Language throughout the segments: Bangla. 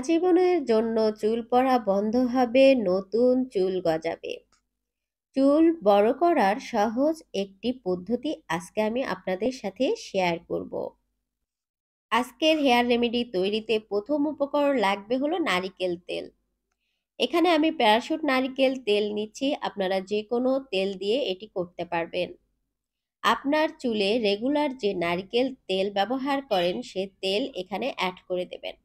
আজীবনের জন্য চুল পড়া বন্ধ হবে নতুন চুল গজাবে চুল বড় করার সহজ একটি পদ্ধতি আজকে আমি আপনাদের সাথে শেয়ার করব। আজকের হেয়ার রেমেডি তৈরিতে প্রথম উপকরণ লাগবে হলো নারিকেল তেল এখানে আমি প্যারাশুট নারিকেল তেল নিচ্ছি আপনারা যে কোনো তেল দিয়ে এটি করতে পারবেন আপনার চুলে রেগুলার যে নারিকেল তেল ব্যবহার করেন সে তেল এখানে অ্যাড করে দেবেন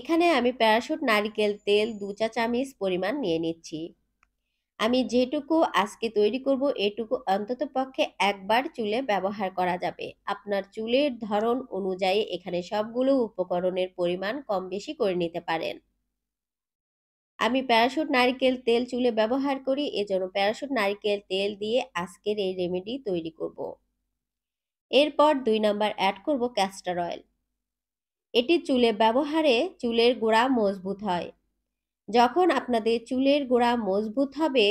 এখানে আমি প্যারাশুট নারিকেল তেল দু চা চামচ পরিমাণ নিয়ে নিচ্ছি আমি যেটুকু আজকে তৈরি করব এটুকু অন্তত পক্ষে একবার চুলে ব্যবহার করা যাবে আপনার চুলের ধরন অনুযায়ী এখানে সবগুলো উপকরণের পরিমাণ কম বেশি করে নিতে পারেন আমি প্যারাশুট নারিকেল তেল চুলে ব্যবহার করি এজন্য প্যারাশুট নারিকেল তেল দিয়ে আজকের এই রেমেডি তৈরি করব এরপর দুই নাম্বার অ্যাড করব ক্যাস্টার অয়েল এটি চুলে ব্যবহারে চুলের গোড়া মজবুত হয় যখন আপনাদের চুলের গোড়া মজবুত হবে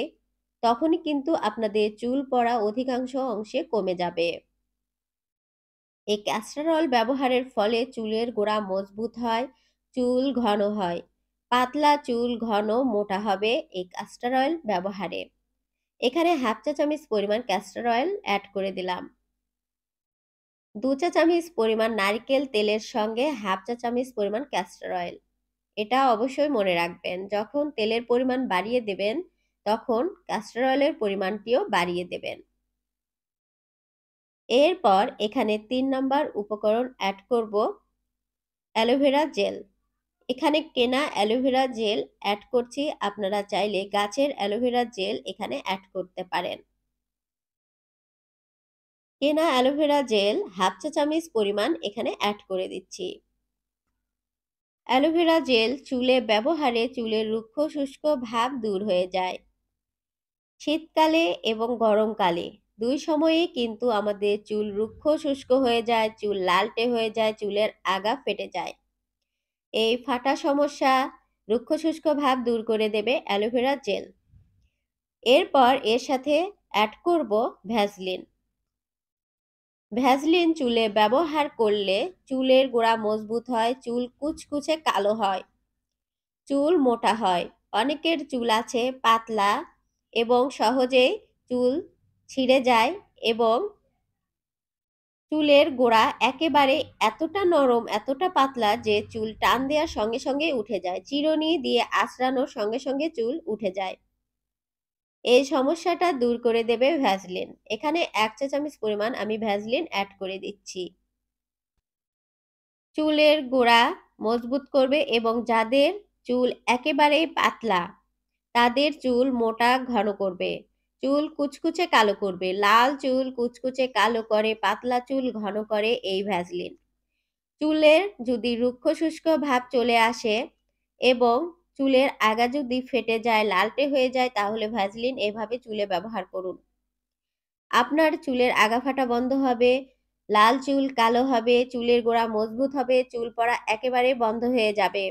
তখনই কিন্তু আপনাদের চুল পড়া অধিকাংশ অংশে কমে যাবে এই ক্যাস্টারল ব্যবহারের ফলে চুলের গোড়া মজবুত হয় চুল ঘন হয় পাতলা চুল ঘন মোটা হবে এই ক্যাস্টার অয়েল ব্যবহারে এখানে হাফ চা চামচ পরিমাণ ক্যাস্টার অয়েল অ্যাড করে দিলাম দু চা চামিজ পরিমাণ নারকেল তেলের সঙ্গে হাফ চা চামিজ পরিমাণ ক্যাস্টার অয়েল এটা অবশ্যই মনে রাখবেন যখন তেলের পরিমাণ বাড়িয়ে দেবেন তখন ক্যাস্টার অয়েলের পরিমাণটিও বাড়িয়ে দেবেন এরপর এখানে তিন নম্বর উপকরণ অ্যাড করব অ্যালোভেরা জেল এখানে কেনা অ্যালোভেরা জেল অ্যাড করছি আপনারা চাইলে গাছের অ্যালোভেরা জেল এখানে অ্যাড করতে পারেন কেনা অ্যালোভেরা জেল হাফ চা চামচ পরিমাণ এখানে অ্যাড করে দিচ্ছি অ্যালোভেরা জেল চুলে ব্যবহারে চুলের রুক্ষ শুষ্ক ভাব দূর হয়ে যায় শীতকালে এবং গরমকালে দুই সময়ে কিন্তু আমাদের চুল রুক্ষ শুষ্ক হয়ে যায় চুল লালটে হয়ে যায় চুলের আগা ফেটে যায় এই ফাটা সমস্যা রুক্ষ শুষ্ক ভাব দূর করে দেবে অ্যালোভেরা জেল এরপর এর সাথে অ্যাড করব ভ্যাসলিন ভ্যাসলিন চুলে ব্যবহার করলে চুলের গোড়া মজবুত হয় চুল কুচকুচে কালো হয় চুল মোটা হয় অনেকের চুল আছে পাতলা এবং সহজেই চুল ছিঁড়ে যায় এবং চুলের গোড়া একেবারে এতটা নরম এতটা পাতলা যে চুল টান দেওয়ার সঙ্গে সঙ্গে উঠে যায় চিরুনি দিয়ে আঁচড়ানোর সঙ্গে সঙ্গে চুল উঠে যায় এই সমস্যাটা দূর করে দেবে ভ্যাজলিন এখানে এক চা চামচ পরিমাণ আমি ভ্যাজলিন অ্যাড করে দিচ্ছি চুলের গোড়া মজবুত করবে এবং যাদের চুল একেবারেই পাতলা তাদের চুল মোটা ঘন করবে চুল কুচকুচে কালো করবে লাল চুল কুচকুচে কালো করে পাতলা চুল ঘন করে এই ভ্যাজলিন চুলের যদি রুক্ষ শুষ্ক ভাব চলে আসে এবং চুলের আগা যদি ফেটে যায় লালটে হয়ে যায় তাহলে ভ্যাজলিন এভাবে চুলে ব্যবহার করুন আপনার চুলের আগা ফাটা বন্ধ হবে লাল চুল কালো হবে চুলের গোড়া মজবুত হবে চুল পড়া একেবারে বন্ধ হয়ে যাবে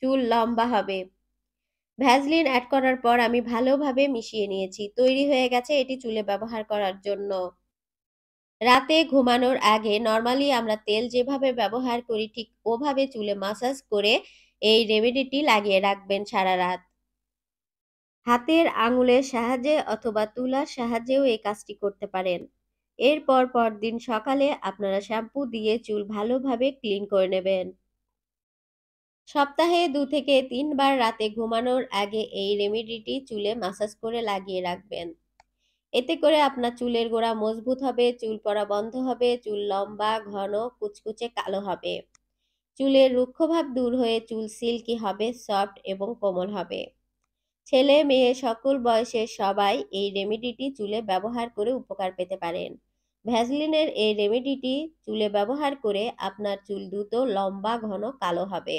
চুল লম্বা হবে ভ্যাজলিন অ্যাড করার পর আমি ভালোভাবে মিশিয়ে নিয়েছি তৈরি হয়ে গেছে এটি চুলে ব্যবহার করার জন্য রাতে ঘুমানোর আগে নর্মালি আমরা তেল যেভাবে ব্যবহার করি ঠিক ওভাবে চুলে মাসাজ করে এই রেমেডিটি লাগিয়ে রাখবেন সারা রাত হাতের আঙুলের সাহায্যে অথবা তুলার সাহায্যেও এই কাজটি করতে পারেন এরপর পরদিন সকালে আপনারা শ্যাম্পু দিয়ে চুল ভালোভাবে ক্লিন করে নেবেন সপ্তাহে দু থেকে তিনবার রাতে ঘুমানোর আগে এই রেমেডিটি চুলে মাসাজ করে লাগিয়ে রাখবেন এতে করে আপনার চুলের গোড়া মজবুত হবে চুল পড়া বন্ধ হবে চুল লম্বা ঘন কুচকুচে কালো হবে চুলের রুক্ষভাব দূর হয়ে চুল সিল্কি হবে সফট এবং কোমল হবে ছেলে মেয়ে সকল বয়সের সবাই এই রেমেডিটি চুলে ব্যবহার করে উপকার পেতে পারেন ভ্যাসলিনের এই রেমেডিটি চুলে ব্যবহার করে আপনার চুল দ্রুত লম্বা ঘন কালো হবে